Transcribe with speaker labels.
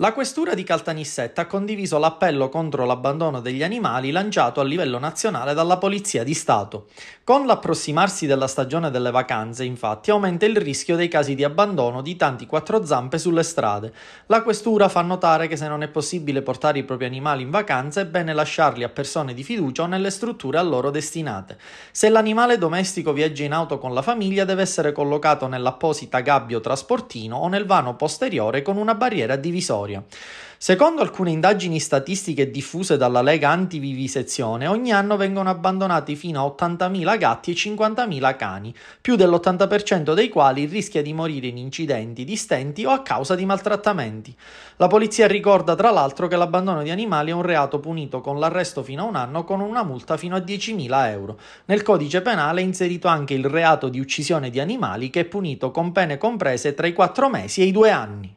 Speaker 1: La questura di Caltanissetta ha condiviso l'appello contro l'abbandono degli animali lanciato a livello nazionale dalla Polizia di Stato. Con l'approssimarsi della stagione delle vacanze, infatti, aumenta il rischio dei casi di abbandono di tanti quattro zampe sulle strade. La questura fa notare che se non è possibile portare i propri animali in vacanza, è bene lasciarli a persone di fiducia o nelle strutture a loro destinate. Se l'animale domestico viaggia in auto con la famiglia, deve essere collocato nell'apposita gabbia trasportino o nel vano posteriore con una barriera divisoria storia. Secondo alcune indagini statistiche diffuse dalla Lega Antivivisezione, ogni anno vengono abbandonati fino a 80.000 gatti e 50.000 cani, più dell'80% dei quali rischia di morire in incidenti, distenti o a causa di maltrattamenti. La polizia ricorda tra l'altro che l'abbandono di animali è un reato punito con l'arresto fino a un anno con una multa fino a 10.000 euro. Nel codice penale è inserito anche il reato di uccisione di animali che è punito con pene comprese tra i 4 mesi e i 2 anni.